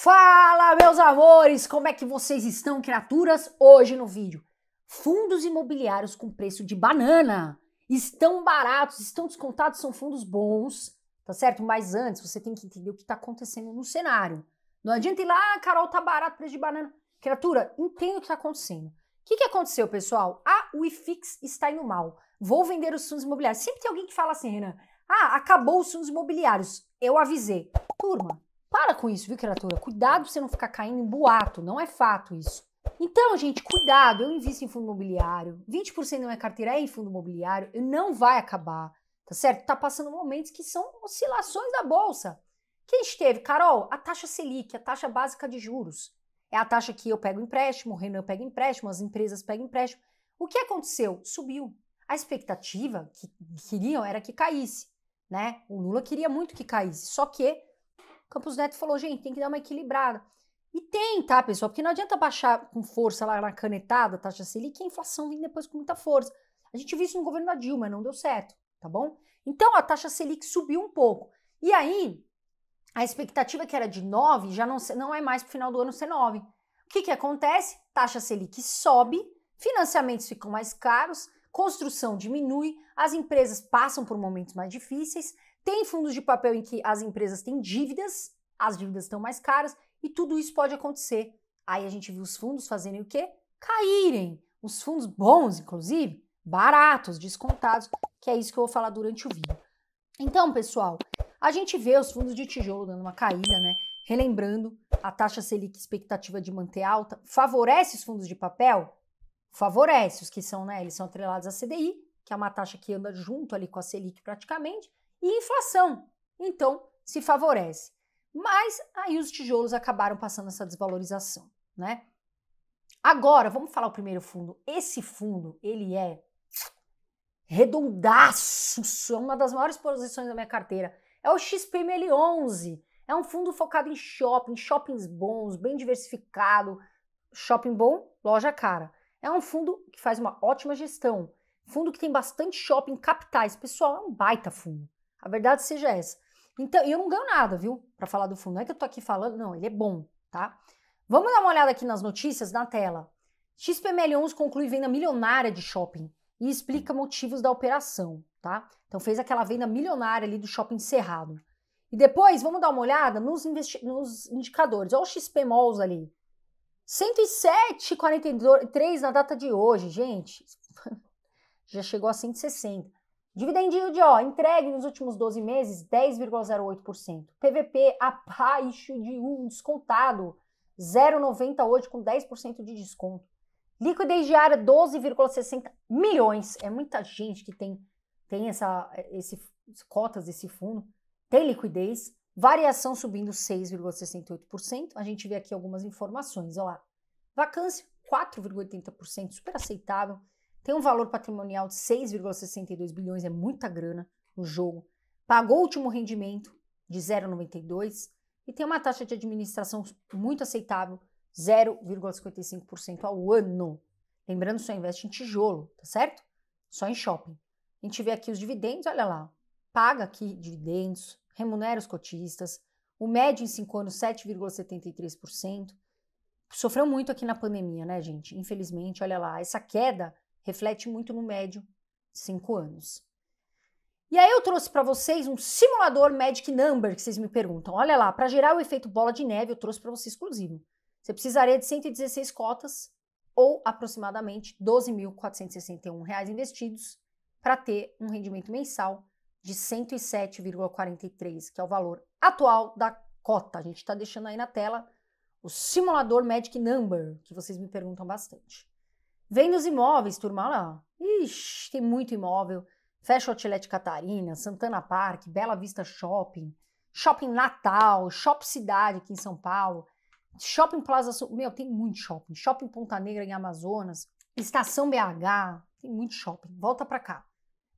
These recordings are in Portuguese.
Fala, meus amores! Como é que vocês estão, criaturas? Hoje no vídeo, fundos imobiliários com preço de banana. Estão baratos, estão descontados, são fundos bons, tá certo? Mas antes, você tem que entender o que está acontecendo no cenário. Não adianta ir lá, ah, Carol, tá barato preço de banana. Criatura, entenda o que está acontecendo. O que, que aconteceu, pessoal? Ah, o está indo mal. Vou vender os fundos imobiliários. Sempre tem alguém que fala assim, Renan, ah, acabou os fundos imobiliários. Eu avisei. Turma, para com isso, viu, criatura? Cuidado pra você não ficar caindo em boato, não é fato isso. Então, gente, cuidado, eu invisto em fundo imobiliário, 20% da minha carteira é em fundo imobiliário, não vai acabar, tá certo? Tá passando momentos que são oscilações da bolsa. Quem esteve? Carol, a taxa Selic, a taxa básica de juros. É a taxa que eu pego empréstimo, o Renan pega empréstimo, as empresas pegam empréstimo. O que aconteceu? Subiu. A expectativa que queriam era que caísse, né? O Lula queria muito que caísse, só que Campos Neto falou, gente, tem que dar uma equilibrada. E tem, tá, pessoal? Porque não adianta baixar com força lá na canetada a taxa Selic que a inflação vem depois com muita força. A gente viu isso no governo da Dilma, não deu certo, tá bom? Então a taxa Selic subiu um pouco. E aí, a expectativa que era de 9 já não, não é mais para o final do ano ser 9. O que, que acontece? Taxa Selic sobe, financiamentos ficam mais caros, construção diminui, as empresas passam por momentos mais difíceis tem fundos de papel em que as empresas têm dívidas, as dívidas estão mais caras e tudo isso pode acontecer. Aí a gente viu os fundos fazerem o quê? Caírem. Os fundos bons, inclusive, baratos, descontados, que é isso que eu vou falar durante o vídeo. Então, pessoal, a gente vê os fundos de tijolo dando uma caída, né? Relembrando, a taxa Selic expectativa de manter alta favorece os fundos de papel? Favorece os que são, né? Eles são atrelados à CDI, que é uma taxa que anda junto ali com a Selic praticamente, e inflação. Então, se favorece. Mas aí os tijolos acabaram passando essa desvalorização, né? Agora, vamos falar o primeiro fundo. Esse fundo, ele é redondaço, é uma das maiores posições da minha carteira. É o XPML11. É um fundo focado em shopping, shoppings bons, bem diversificado. Shopping bom, loja cara. É um fundo que faz uma ótima gestão. Fundo que tem bastante shopping, capitais. Pessoal, é um baita fundo. A verdade seja essa. Então, eu não ganho nada, viu? Para falar do fundo. Não é que eu tô aqui falando, não, ele é bom, tá? Vamos dar uma olhada aqui nas notícias na tela. XPML11 conclui venda milionária de shopping e explica motivos da operação, tá? Então fez aquela venda milionária ali do shopping cerrado. E depois vamos dar uma olhada nos, nos indicadores. Olha o XPMols ali. 107,43 na data de hoje, gente. Já chegou a 160. Dividend yield, ó, entregue nos últimos 12 meses, 10,08%. PVP abaixo de 1, descontado, 0,98 com 10% de desconto. Liquidez diária, 12,60 milhões. É muita gente que tem, tem essa, esse, cotas desse fundo, tem liquidez. Variação subindo 6,68%. A gente vê aqui algumas informações, ó lá. Vacância, 4,80%, super aceitável. Tem um valor patrimonial de 6,62 bilhões, é muita grana no jogo. Pagou o último rendimento de 0,92 e tem uma taxa de administração muito aceitável, 0,55% ao ano. Lembrando, só investe em tijolo, tá certo? Só em shopping. A gente vê aqui os dividendos, olha lá. Paga aqui dividendos, remunera os cotistas. O médio em 5 anos, 7,73%. Sofreu muito aqui na pandemia, né, gente? Infelizmente, olha lá, essa queda reflete muito no médio, 5 anos. E aí eu trouxe para vocês um simulador Magic Number que vocês me perguntam. Olha lá, para gerar o efeito bola de neve, eu trouxe para você exclusivo. Você precisaria de 116 cotas ou aproximadamente R$ 12.461 investidos para ter um rendimento mensal de 107,43, que é o valor atual da cota. A gente está deixando aí na tela o simulador Magic Number, que vocês me perguntam bastante. Vem nos imóveis, turma, lá. Ixi, tem muito imóvel. Fecha o Outlet Catarina, Santana Park, Bela Vista Shopping, Shopping Natal, shopping Cidade aqui em São Paulo, Shopping Plaza Sul. Meu, tem muito shopping. Shopping Ponta Negra em Amazonas, Estação BH, tem muito shopping. Volta para cá.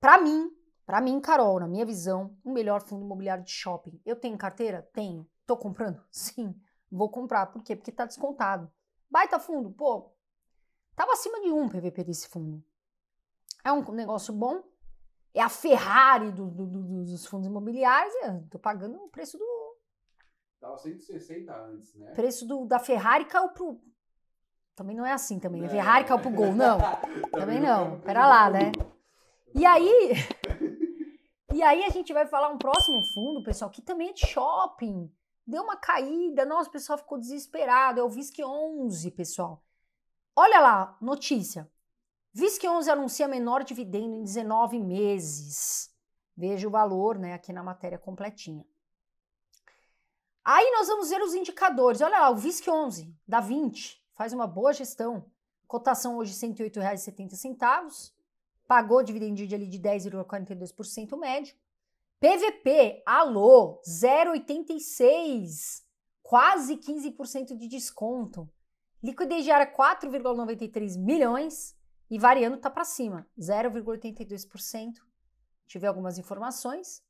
Para mim, para mim, Carol, na minha visão, o melhor fundo imobiliário de shopping. Eu tenho carteira? Tenho. Tô comprando? Sim. Vou comprar. Por quê? Porque tá descontado. Baita fundo? Pô, Estava acima de 1 PVP desse fundo. É um negócio bom. É a Ferrari do, do, do, dos fundos imobiliários. Estou pagando o preço do. Estava 160 antes, né? preço do, da Ferrari caiu pro. Também não é assim também. É. Ferrari caiu pro gol, não. também não. Pera lá, né? E aí. e aí a gente vai falar um próximo fundo, pessoal, que também é de shopping. Deu uma caída, nossa, o pessoal ficou desesperado. É o Visque 11, pessoal. Olha lá, notícia. Visque 11 anuncia menor dividendo em 19 meses. Veja o valor, né, aqui na matéria completinha. Aí nós vamos ver os indicadores. Olha lá, o Visque 11 dá 20, faz uma boa gestão. Cotação hoje R$ 108,70, pagou dividendo ali de 10,42% médio. PVP, alô, 0,86, quase 15% de desconto. Liquidez diária 4,93 milhões e variando está para cima, 0,82%. Tive algumas informações.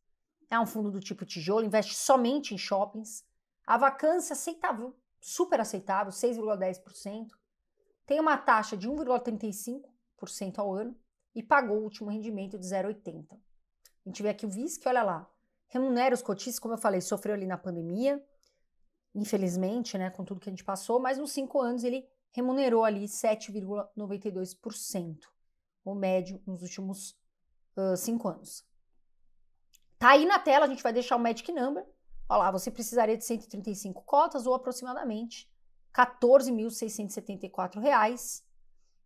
É um fundo do tipo tijolo, investe somente em shoppings. A vacância é aceitável, super aceitável, 6,10%. Tem uma taxa de 1,35% ao ano e pagou o último rendimento de 0,80%. A gente vê aqui o VISC, olha lá. Remunera os cotistas, como eu falei, sofreu ali na pandemia infelizmente, né, com tudo que a gente passou, mas nos cinco anos ele remunerou ali 7,92%, o médio nos últimos uh, cinco anos. Tá aí na tela, a gente vai deixar o Magic Number. Olha lá, você precisaria de 135 cotas ou aproximadamente R$ 14.674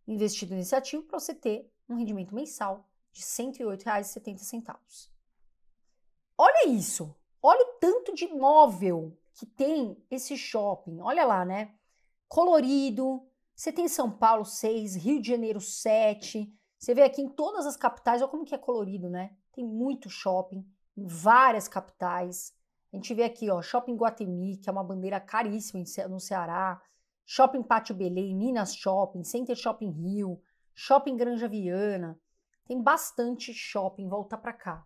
investido nesse ativo para você ter um rendimento mensal de R$ 108,70. Olha isso! Olha o tanto de imóvel que tem esse shopping, olha lá, né? Colorido. Você tem São Paulo 6, Rio de Janeiro 7. Você vê aqui em todas as capitais, olha como que é colorido, né? Tem muito shopping em várias capitais. A gente vê aqui, ó, Shopping Guatemi, que é uma bandeira caríssima no Ceará, Shopping Pátio Belém, Minas Shopping, Center Shopping Rio, Shopping Granja Viana. Tem bastante shopping, volta para cá.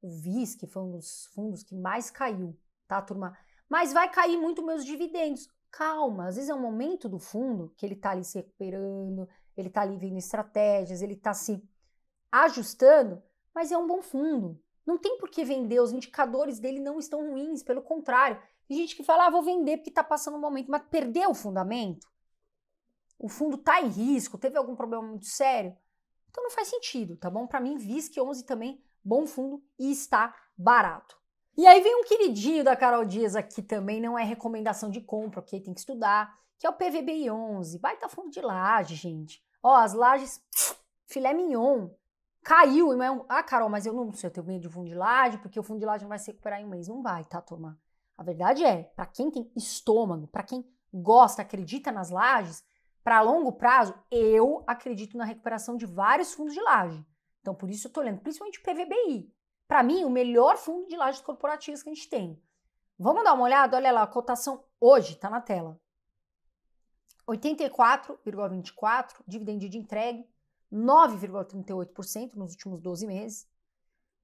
O VIS, que foi um dos fundos que mais caiu, tá, turma? mas vai cair muito meus dividendos. Calma, às vezes é um momento do fundo que ele está ali se recuperando, ele está ali vendo estratégias, ele está se ajustando, mas é um bom fundo. Não tem por que vender, os indicadores dele não estão ruins, pelo contrário. Tem gente que fala, ah, vou vender porque está passando um momento, mas perdeu o fundamento? O fundo está em risco, teve algum problema muito sério? Então não faz sentido, tá bom? Para mim, VISC 11 também, bom fundo e está barato. E aí vem um queridinho da Carol Dias aqui também, não é recomendação de compra, ok? Tem que estudar, que é o PVBI 11. Vai fundo de laje, gente. Ó, as lajes, filé mignon, caiu. É ah, Carol, mas eu não sei, eu tenho medo de fundo de laje, porque o fundo de laje não vai se recuperar em um mês. Não vai, tá, turma? A verdade é, para quem tem estômago, para quem gosta, acredita nas lajes, para longo prazo, eu acredito na recuperação de vários fundos de laje. Então, por isso eu tô olhando, principalmente o PVBI para mim, o melhor fundo de lajes corporativas que a gente tem. Vamos dar uma olhada? Olha lá, a cotação hoje está na tela. 84,24, dividendo de entregue, 9,38% nos últimos 12 meses.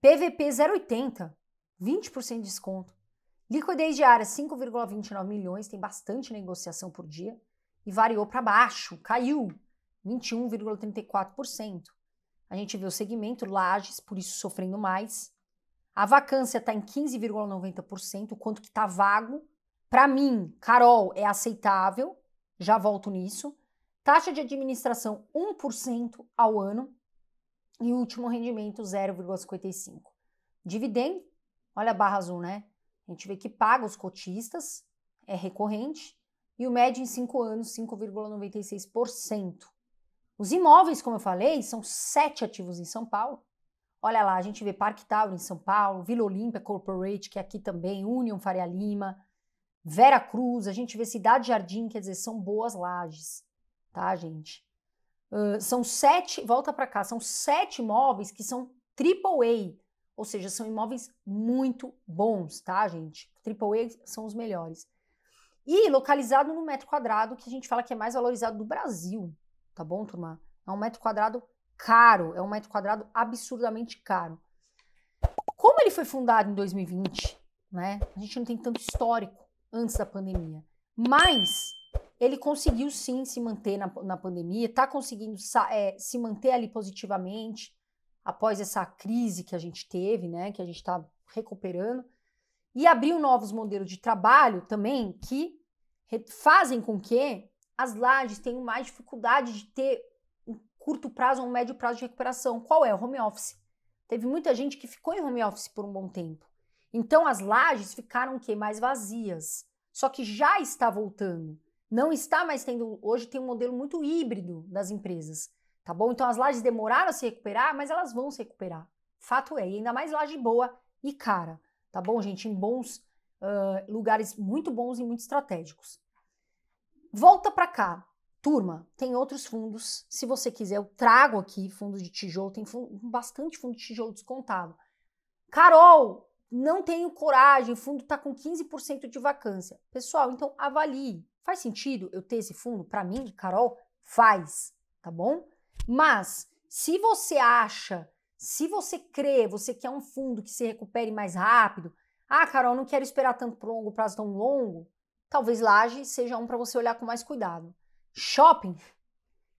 PVP 0,80, 20% de desconto. Liquidez diária 5,29 milhões, tem bastante negociação por dia. E variou para baixo, caiu 21,34%. A gente vê o segmento lajes, por isso sofrendo mais. A vacância está em 15,90%, o quanto que está vago. Para mim, Carol, é aceitável, já volto nisso. Taxa de administração 1% ao ano e último rendimento 0,55. Dividendo, olha a barra azul, né? A gente vê que paga os cotistas, é recorrente, e o médio em 5 anos, 5,96%. Os imóveis, como eu falei, são sete ativos em São Paulo, Olha lá, a gente vê Parque Tower em São Paulo, Vila Olímpia Corporate, que é aqui também, Union Faria Lima, Vera Cruz, a gente vê Cidade Jardim, quer dizer, são boas lajes, tá, gente? Uh, são sete, volta para cá, são sete imóveis que são AAA, ou seja, são imóveis muito bons, tá, gente? AAA são os melhores. E localizado no metro quadrado, que a gente fala que é mais valorizado do Brasil, tá bom, turma? É um metro quadrado caro, é um metro quadrado absurdamente caro. Como ele foi fundado em 2020, né? A gente não tem tanto histórico antes da pandemia, mas ele conseguiu sim se manter na, na pandemia, está conseguindo é, se manter ali positivamente após essa crise que a gente teve, né? Que a gente está recuperando e abriu novos modelos de trabalho também que fazem com que as lajes tenham mais dificuldade de ter curto prazo ou um médio prazo de recuperação. Qual é? Home office. Teve muita gente que ficou em home office por um bom tempo. Então as lajes ficaram o quê? Mais vazias. Só que já está voltando. Não está mais tendo. Hoje tem um modelo muito híbrido das empresas. Tá bom? Então as lajes demoraram a se recuperar, mas elas vão se recuperar. Fato é, e ainda mais laje boa e cara. Tá bom, gente? Em bons uh, lugares muito bons e muito estratégicos. Volta para cá. Turma, tem outros fundos. Se você quiser, eu trago aqui fundo de tijolo. Tem fundo, bastante fundo de tijolo descontado. Carol, não tenho coragem. O fundo está com 15% de vacância. Pessoal, então avalie. Faz sentido eu ter esse fundo? Para mim, Carol, faz. Tá bom? Mas, se você acha, se você crê, você quer um fundo que se recupere mais rápido. Ah, Carol, não quero esperar tanto longo prazo tão longo. Talvez laje seja um para você olhar com mais cuidado. Shopping,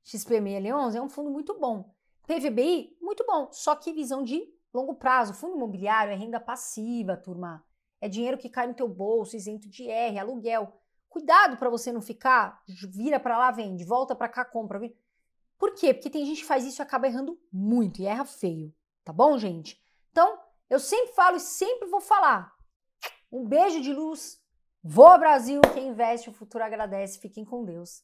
XPML11, é um fundo muito bom. PVBI, muito bom, só que visão de longo prazo. Fundo imobiliário é renda passiva, turma. É dinheiro que cai no teu bolso, isento de IR, aluguel. Cuidado para você não ficar, vira para lá, vende, volta para cá, compra. Vira. Por quê? Porque tem gente que faz isso e acaba errando muito e erra feio, tá bom, gente? Então, eu sempre falo e sempre vou falar. Um beijo de luz. Vou Brasil, quem investe o futuro agradece. Fiquem com Deus.